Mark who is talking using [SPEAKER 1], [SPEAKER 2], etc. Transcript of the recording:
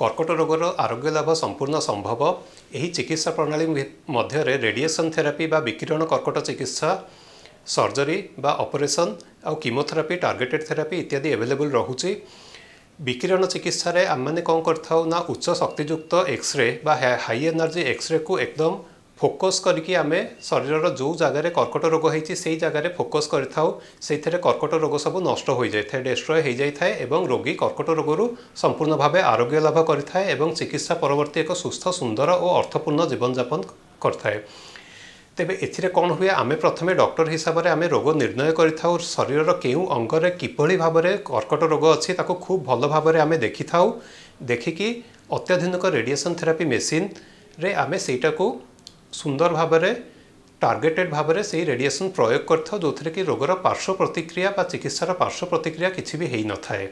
[SPEAKER 1] କର୍କଟ ରୋଗର ଆରୋଗ୍ୟ ଲାଭ ସମ୍ପୂର୍ଣ୍ଣ ସମ୍ଭବ ଏହି ଚିକିତ୍ସା ପ୍ରଣାଳୀ ମଧ୍ୟରେ ରେଡିଏସନ୍ ଥେରାପି ବା ବିକିରଣ କର୍କଟ ଚିକିତ୍ସା ସର୍ଜରୀ ବା ଅପରେସନ୍ ଆଉ କିମୋଥେରାପି ଟାର୍ଗେଟେଡ୍ ଥେରାପି ଇତ୍ୟାଦି ଏଭେଲେବୁଲ୍ ରହୁଛି ବିକିରଣ ଚିକିତ୍ସାରେ ଆମେମାନେ କ'ଣ କରିଥାଉ ନା ଉଚ୍ଚ ଶକ୍ତିଯୁକ୍ତ ଏକ୍ସରେ ବା ହାଇ ଏନର୍ଜି ଏକ୍ସରେକୁ ଏକଦମ ফোকস করি আমি শরীরর যে জায়গায় কর্কট রোগ হয়েছে সেই জায়গায় ফোকস করে থাও সেইথে কর্কট রোগ সব নষ্ট হয়ে যাই ডেস্ট্রয় হয়ে যাই থাকে এবং রোগী কর্কট রোগর সম্পূর্ণভাবে আরোগ্য লাভ করে থাকে এবং চিকিৎসা পরবর্তী এক সুস্থ সুন্দর ও অর্থপূর্ণ জীবনযাপন করে থাকে কম হুয়ে আমি প্রথমে ডক্টর হিসাবে আমি রোগ নির্ণয় করে ନିର୍ଣ୍ଣୟ କରିଥାଉ ଶରୀରର କେଉଁ কিভাবে ভাবে কর্কট রোগ ରୋଗ ଅଛି ତାକୁ ଖୁବ୍ আমি দেখি ଆମେ ଦେଖିଥାଉ অত্যাধুনিক ଅତ୍ୟାଧୁନିକ থেরাপি মেসিন রে আমি ସେଇଟାକୁ সুন্দর ভাবে টার্গেটেড ভাবে সেই রেডিয়েসন প্রয়োগ କରିଥାଉ ଯେଉଁଥିରେ କି ରୋଗର ପାର୍ଶ୍ୱ ପ୍ରତିକ୍ରିୟା ବା ଚିକିତ୍ସାର ପାର୍ଶ୍ୱ ପ୍ରତିକ୍ରିୟା କିଛି ବି ହେଇନଥାଏ